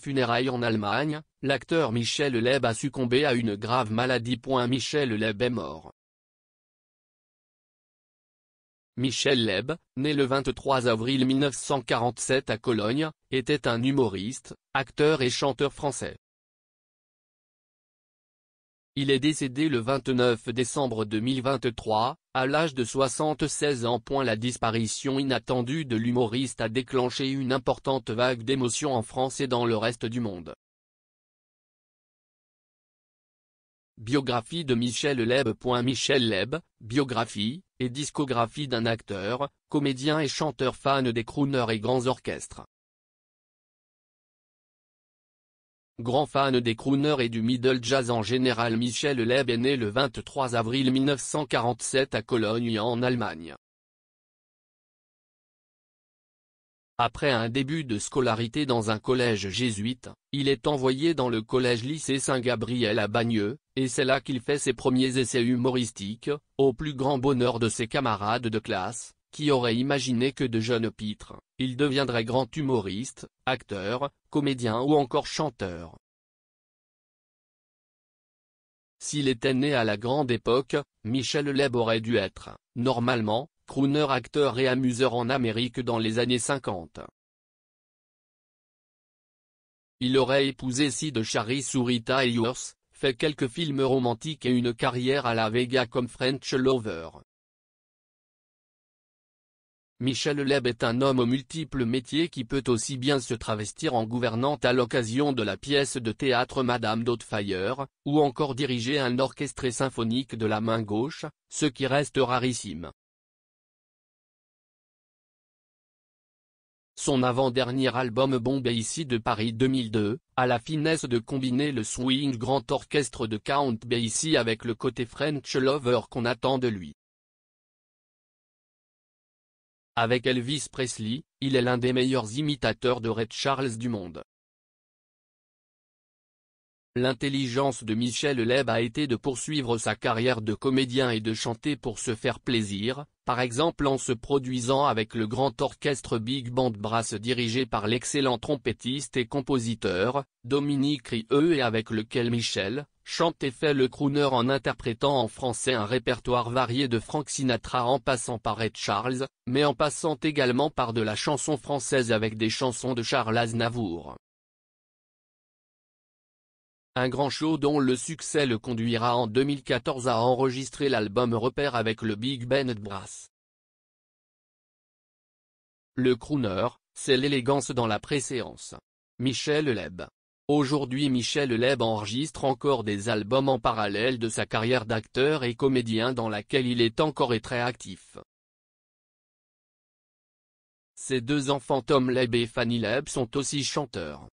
Funérailles en Allemagne, l'acteur Michel Leb a succombé à une grave maladie. Michel Leb est mort. Michel Leb, né le 23 avril 1947 à Cologne, était un humoriste, acteur et chanteur français. Il est décédé le 29 décembre 2023, à l'âge de 76 ans. La disparition inattendue de l'humoriste a déclenché une importante vague d'émotions en France et dans le reste du monde. Biographie de Michel Leb. Michel Leb, biographie, et discographie d'un acteur, comédien et chanteur fan des crooners et grands orchestres. Grand fan des crooners et du middle jazz en général Michel Leb est né le 23 avril 1947 à Cologne en Allemagne. Après un début de scolarité dans un collège jésuite, il est envoyé dans le collège lycée Saint-Gabriel à Bagneux, et c'est là qu'il fait ses premiers essais humoristiques, au plus grand bonheur de ses camarades de classe, qui aurait imaginé que de jeunes pitres, il deviendrait grand humoriste, acteur, comédien ou encore chanteur S'il était né à la grande époque, Michel Leb aurait dû être, normalement, crooner acteur et amuseur en Amérique dans les années 50. Il aurait épousé Sid Charis ou Rita Hayworth, fait quelques films romantiques et une carrière à la Vega comme French Lover. Michel Leb est un homme aux multiples métiers qui peut aussi bien se travestir en gouvernante à l'occasion de la pièce de théâtre Madame d'Hautefire, ou encore diriger un orchestre symphonique de la main gauche, ce qui reste rarissime. Son avant-dernier album Bombay ici de Paris 2002, a la finesse de combiner le swing grand orchestre de Count Basie avec le côté French Lover qu'on attend de lui. Avec Elvis Presley, il est l'un des meilleurs imitateurs de Red Charles du monde. L'intelligence de Michel Leb a été de poursuivre sa carrière de comédien et de chanter pour se faire plaisir, par exemple en se produisant avec le grand orchestre Big Band Brass dirigé par l'excellent trompettiste et compositeur, Dominique Rieu et avec lequel Michel, chante et fait le crooner en interprétant en français un répertoire varié de Frank Sinatra en passant par Ed Charles, mais en passant également par de la chanson française avec des chansons de Charles Aznavour. Un grand show dont le succès le conduira en 2014 à enregistrer l'album Repère avec le Big Band Brass. Le crooner, c'est l'élégance dans la préséance. Michel Leb Aujourd'hui Michel Leb enregistre encore des albums en parallèle de sa carrière d'acteur et comédien dans laquelle il est encore et très actif. Ses deux enfants Tom Leb et Fanny Leb sont aussi chanteurs.